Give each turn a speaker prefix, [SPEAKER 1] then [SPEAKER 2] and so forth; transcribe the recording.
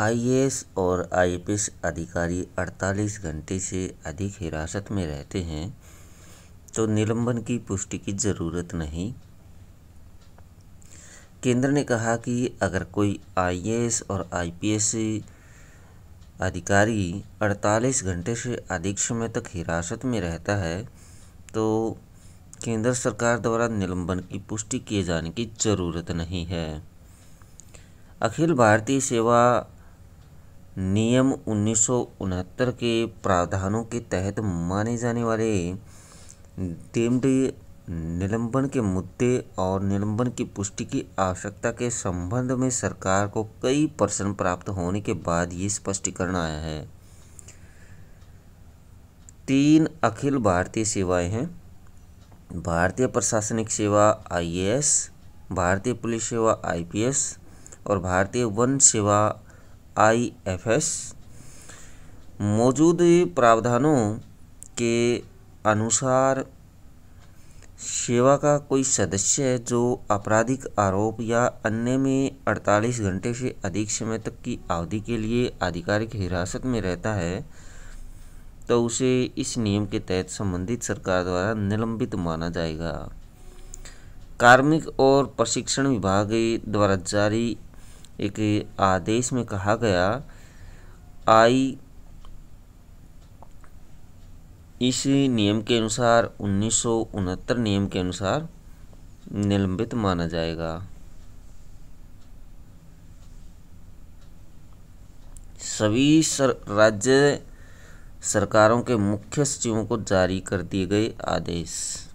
[SPEAKER 1] IAS और IPS अधिकारी 48 घंटे से अधिक हिरासत में रहते हैं तो निलंबन की पुष्टि की ज़रूरत नहीं केंद्र ने कहा कि अगर कोई आईएएस और आईपीएस अधिकारी 48 घंटे से अधिक समय तक हिरासत में रहता है तो केंद्र सरकार द्वारा निलंबन की पुष्टि किए जाने की ज़रूरत नहीं है अखिल भारतीय सेवा नियम उन्नीस के प्रावधानों के तहत माने जाने वाले डीम्ड निलंबन के मुद्दे और निलंबन की पुष्टि की आवश्यकता के संबंध में सरकार को कई प्रश्न प्राप्त होने के बाद ये स्पष्टीकरण आया है तीन अखिल भारतीय सेवाएं हैं भारतीय प्रशासनिक सेवा आईएएस भारतीय पुलिस सेवा आईपीएस और भारतीय वन सेवा आईएफएस मौजूद प्रावधानों के अनुसार सेवा का कोई सदस्य जो आपराधिक आरोप या अन्य में 48 घंटे से अधिक समय तक की अवधि के लिए आधिकारिक हिरासत में रहता है तो उसे इस नियम के तहत संबंधित सरकार द्वारा निलंबित माना जाएगा कार्मिक और प्रशिक्षण विभाग द्वारा जारी एक आदेश में कहा गया आई इस नियम के अनुसार उन्नीस नियम के अनुसार निलंबित माना जाएगा सभी सर, राज्य सरकारों के मुख्य सचिवों को जारी कर दिए गए आदेश